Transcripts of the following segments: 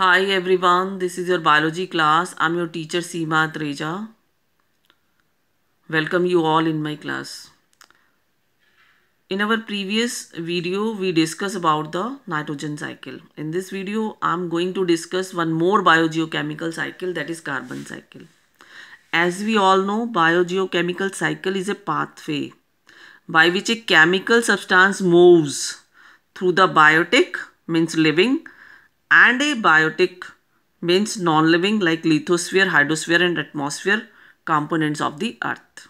Hi everyone, this is your biology class. I'm your teacher Seema Treja. Welcome you all in my class. In our previous video, we discussed about the nitrogen cycle. In this video, I'm going to discuss one more biogeochemical cycle that is carbon cycle. As we all know, biogeochemical cycle is a pathway by which a chemical substance moves through the biotic means living and biotic means non-living like lithosphere, hydrosphere and atmosphere components of the earth.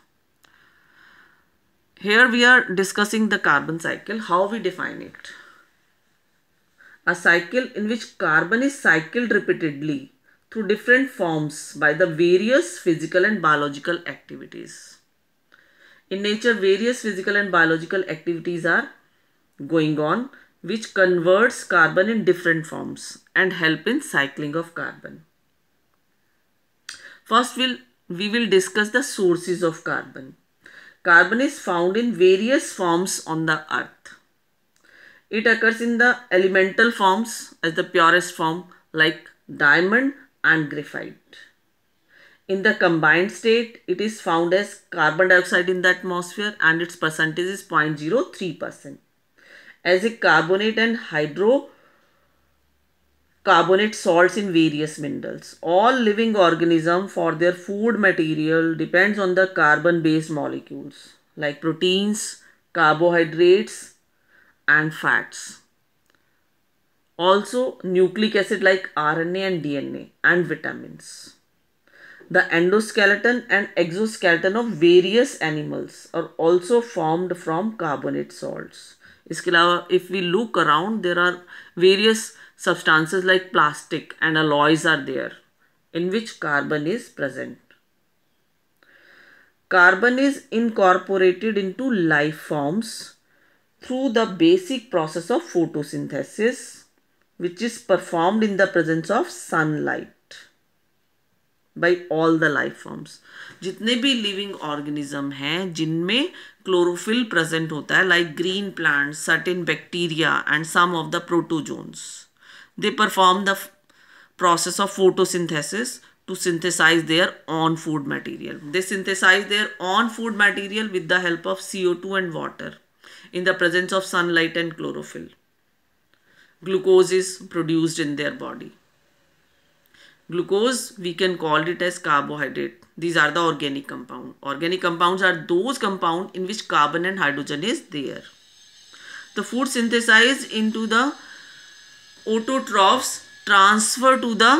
Here we are discussing the carbon cycle, how we define it. A cycle in which carbon is cycled repeatedly through different forms by the various physical and biological activities. In nature, various physical and biological activities are going on which converts carbon in different forms and help in cycling of carbon. First we'll, we will discuss the sources of carbon. Carbon is found in various forms on the earth. It occurs in the elemental forms as the purest form like diamond and graphite. In the combined state, it is found as carbon dioxide in the atmosphere and its percentage is 0.03% as a carbonate and hydrocarbonate salts in various minerals. All living organism for their food material depends on the carbon-based molecules like proteins, carbohydrates and fats. Also nucleic acid like RNA and DNA and vitamins the endoskeleton and exoskeleton of various animals are also formed from carbonate salts. इसके अलावा if we look around there are various substances like plastic and alloys are there in which carbon is present carbon is incorporated into life forms through the basic process of photosynthesis which is performed in the presence of sunlight by all the life forms जितने भी living organism हैं जिनमें chlorophyll present होता है like green plant certain bacteria and some of the protozoans they perform the process of photosynthesis to synthesize their own food material they synthesize their own food material with the help of CO two and water in the presence of sunlight and chlorophyll glucose is produced in their body glucose we can call it as carbohydrate these are the organic compound organic compound are those compound in which carbon and hydrogen is there the food synthesize into the autotrophs transfer to the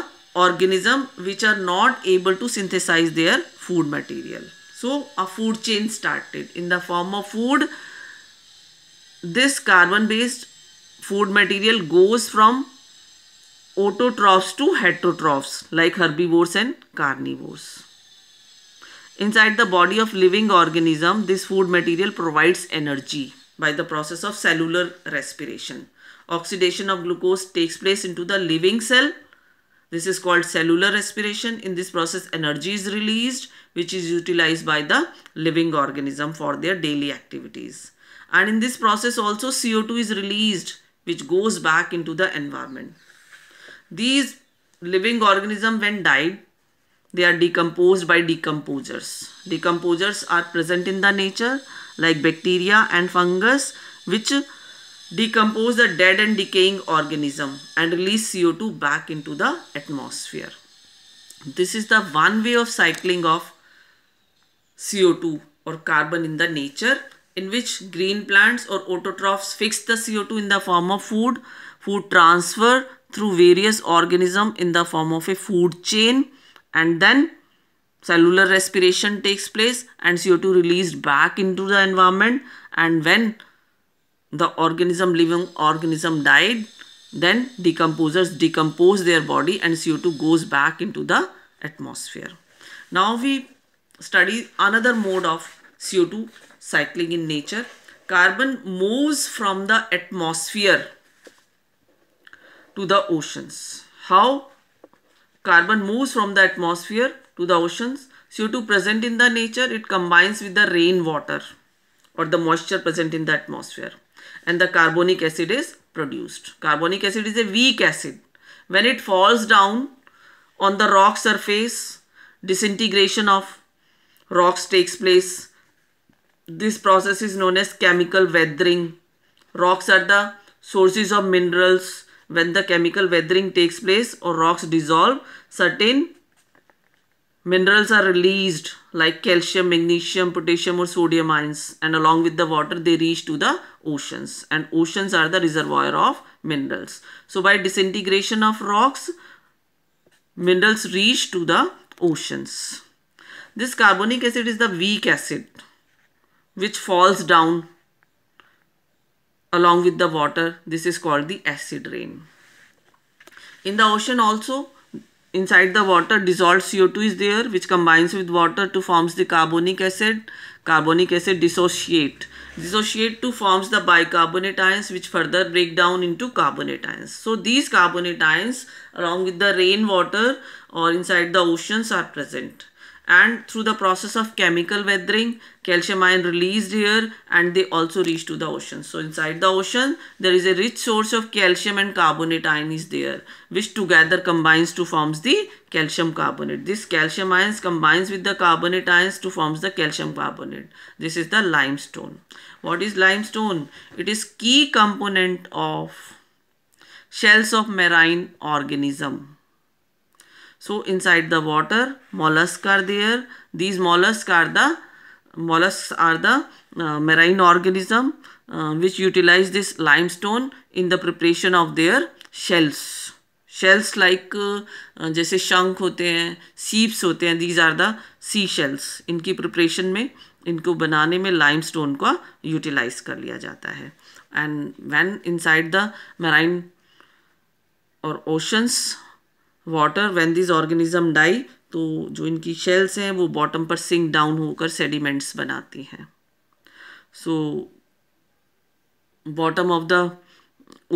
organism which are not able to synthesize their food material so a food chain started in the form of food this carbon based food material goes from autotrophs to heterotrophs like herbivores and carnivores. Inside the body of living organism, this food material provides energy by the process of cellular respiration. Oxidation of glucose takes place into the living cell. This is called cellular respiration. In this process, energy is released which is utilized by the living organism for their daily activities. And in this process also CO2 is released which goes back into the environment. These living organism when died, they are decomposed by decomposers. Decomposers are present in the nature like bacteria and fungus which decompose the dead and decaying organism and release CO2 back into the atmosphere. This is the one way of cycling of CO2 or carbon in the nature in which green plants or autotrophs fix the CO2 in the form of food, food transfer through various organism in the form of a food chain and then cellular respiration takes place and CO2 released back into the environment and when the organism living organism died then decomposers decompose their body and CO2 goes back into the atmosphere. Now we study another mode of CO2 cycling in nature. Carbon moves from the atmosphere to the oceans. How carbon moves from the atmosphere to the oceans. CO2 present in the nature, it combines with the rainwater or the moisture present in the atmosphere and the carbonic acid is produced. Carbonic acid is a weak acid. When it falls down on the rock surface, disintegration of rocks takes place. This process is known as chemical weathering. Rocks are the sources of minerals, when the chemical weathering takes place or rocks dissolve, certain minerals are released like calcium, magnesium, potassium or sodium ions and along with the water they reach to the oceans and oceans are the reservoir of minerals. So by disintegration of rocks, minerals reach to the oceans. This carbonic acid is the weak acid which falls down along with the water. This is called the acid rain. In the ocean also, inside the water dissolved CO2 is there which combines with water to forms the carbonic acid. Carbonic acid dissociate. Dissociate to forms the bicarbonate ions which further break down into carbonate ions. So these carbonate ions along with the rainwater or inside the oceans are present and through the process of chemical weathering calcium ion released here and they also reach to the ocean so inside the ocean there is a rich source of calcium and carbonate ion is there which together combines to forms the calcium carbonate this calcium ions combines with the carbonate ions to forms the calcium carbonate this is the limestone what is limestone it is key component of shells of marine organism So inside the water, mollusks are there. These mollusks are the mollusks are the uh, marine organism uh, which utilize this limestone in the preparation of their shells. Shells like uh, जैसे शंख होते हैं सीप्स होते हैं these are the sea shells इनकी preparation में इनको बनाने में लाइम स्टोन का यूटिलाइज कर लिया जाता है and when inside the marine और oceans water when this organism die तो जो इनकी शेल्स हैं वो बॉटम पर सिंक डाउन होकर सेडिमेंट्स बनाती हैं so bottom of the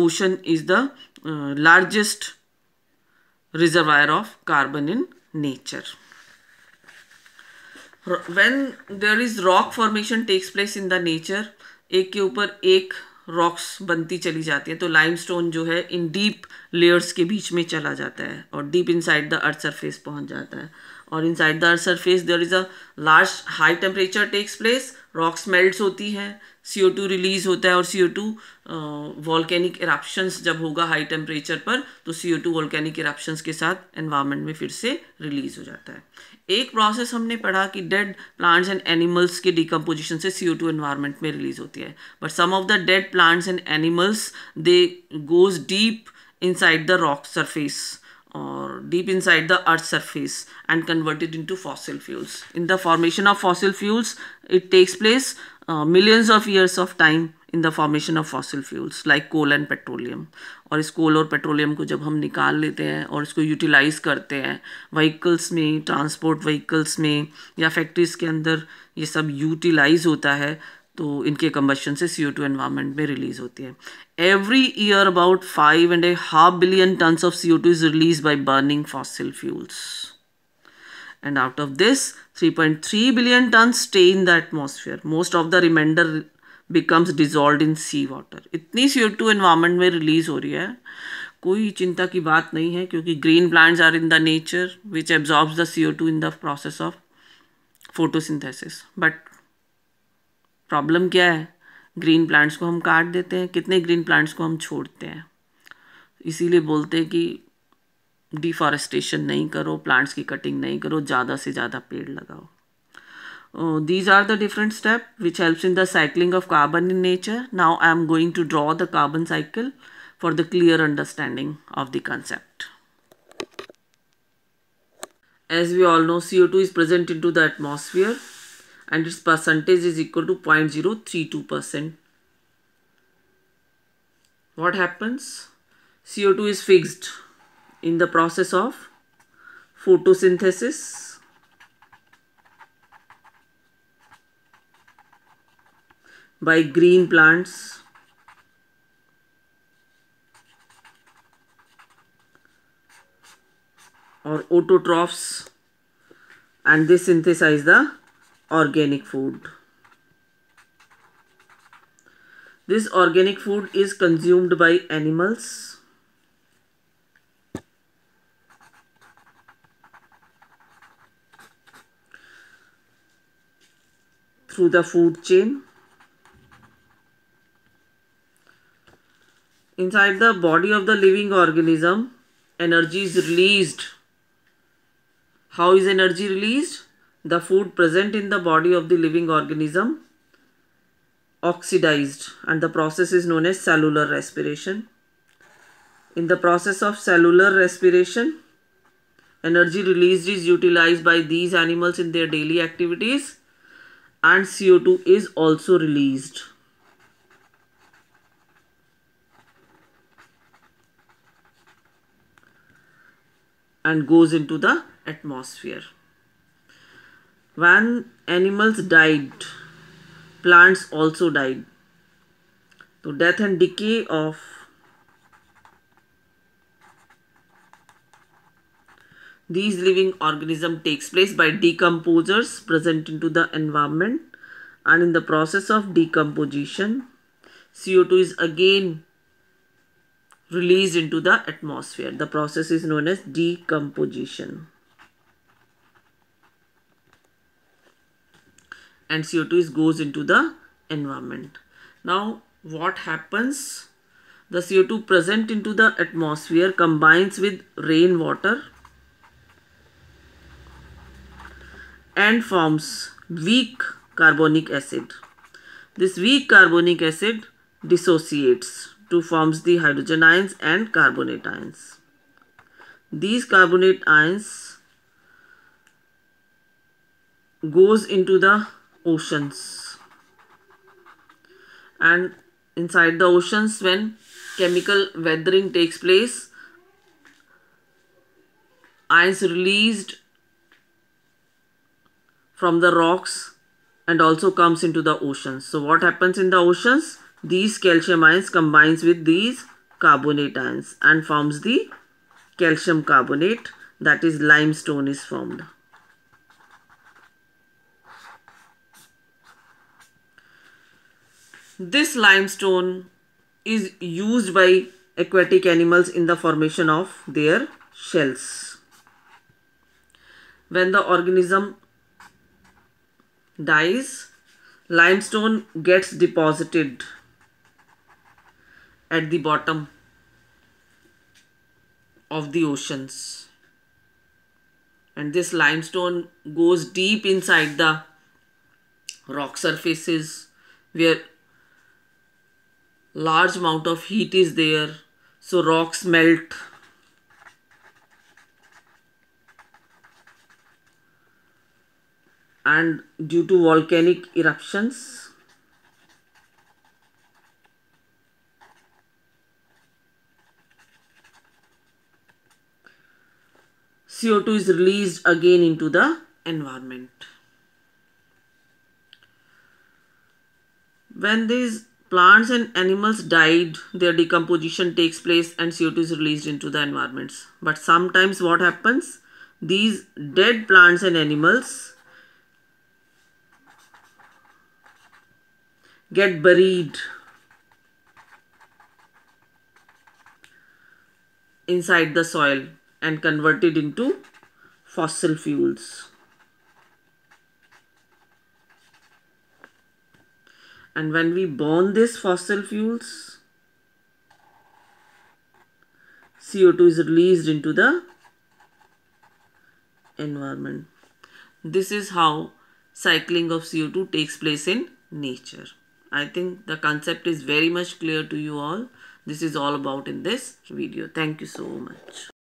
ocean is the largest reservoir of carbon in nature when there is rock formation takes place in the nature एक के ऊपर एक रॉक्स बनती चली जाती है तो लाइमस्टोन जो है इन डीप लेयर्स के बीच में चला जाता है और deep inside the earth surface पहुंच जाता है और inside the earth surface there is a large high temperature takes place rocks melt होती हैं सी ओ टू रिलीज़ होता है और सी ओ टू वॉलकैनिक इराप्शंस जब होगा हाई टेम्परेचर पर तो सी ओ टू वॉलकैनिक इराप्शंस के साथ एनवायरमेंट में फिर से रिलीज़ हो जाता है एक प्रोसेस हमने पढ़ा कि डेड प्लांट्स एंड एनिमल्स के डिकम्पोजिशन से सी ओ टू एनवायरमेंट में रिलीज़ होती है but some of the dead plants and animals they goes deep inside the rock surface or deep inside the earth surface and converted into fossil fuels. In the formation of fossil fuels, it takes place uh, millions of years of time in the formation of fossil fuels like coal and petroleum. और इस कोल और petroleum को जब हम निकाल लेते हैं और इसको यूटिलाइज करते हैं व्हीकल्स में ट्रांसपोर्ट व्हीकल्स में या फैक्ट्रीज के अंदर ये सब यूटिलाइज होता है तो इनके कम्बशन से सी ओ टू एनवायरमेंट में रिलीज होती है every year about five and a half billion ton of C O two is release by burning fossil fuels and out of this three point three billion ton stay in the atmosphere most of the remainder becomes dissolve in sea water इतनी C O two environment में release हो रही है कोई चिंता की बात नहीं है क्योंकि green plants are in the nature which absorbs the C O two in the process of photosynthesis but problem क्या है ग्रीन प्लांट्स को हम काट देते हैं कितने ग्रीन प्लांट्स को हम छोड़ते हैं इसीलिए बोलते हैं कि डिफॉरेस्टेशन नहीं करो प्लांट्स की कटिंग नहीं करो ज़्यादा से ज़्यादा पेड़ लगाओ these are the different step which helps in the cycling of carbon in nature now I am going to draw the carbon cycle for the clear understanding of the concept as we all know C O two is present into the atmosphere and its percentage is equal to 0.032%. What happens? CO2 is fixed in the process of photosynthesis. by green plants or autotrophs and they synthesize the organic food. This organic food is consumed by animals. through the food chain. Inside the body of the living organism, energy is released. How is energy released? the food present in the body of the living organism oxidized and the process is known as cellular respiration. In the process of cellular respiration, energy released is utilized by these animals in their daily activities and CO2 is also released. and goes into the atmosphere when animals died plants also died so death and decay of these living organism takes place by decomposers present into the environment and in the process of decomposition CO2 is again released into the atmosphere. The process is known as decomposition. and CO2 is goes into the environment. Now what happens? The CO2 present into the atmosphere combines with rainwater and forms weak carbonic acid. This weak carbonic acid dissociates to forms the hydrogen ions and carbonate ions. These carbonate ions goes into the oceans. And inside the oceans when chemical weathering takes place, ice released from the rocks and also comes into the oceans. So what happens in the oceans? These calcium ions combines with these carbonate ions and forms the calcium carbonate that is limestone is formed. This limestone is used by aquatic animals in the formation of their shells. When the organism dies, limestone gets deposited at the bottom of the oceans. And this limestone goes deep inside the rock surfaces where large amount of heat is there so rocks melt and due to volcanic eruptions CO2 is released again into the environment. When these Plants and animals died, their decomposition takes place and CO2 is released into the environments. But sometimes what happens? These dead plants and animals get buried inside the soil and converted into fossil fuels. And when we burn these fossil fuels, CO2 is released into the environment. This is how cycling of CO2 takes place in nature. I think the concept is very much clear to you all. This is all about in this video. Thank you so much.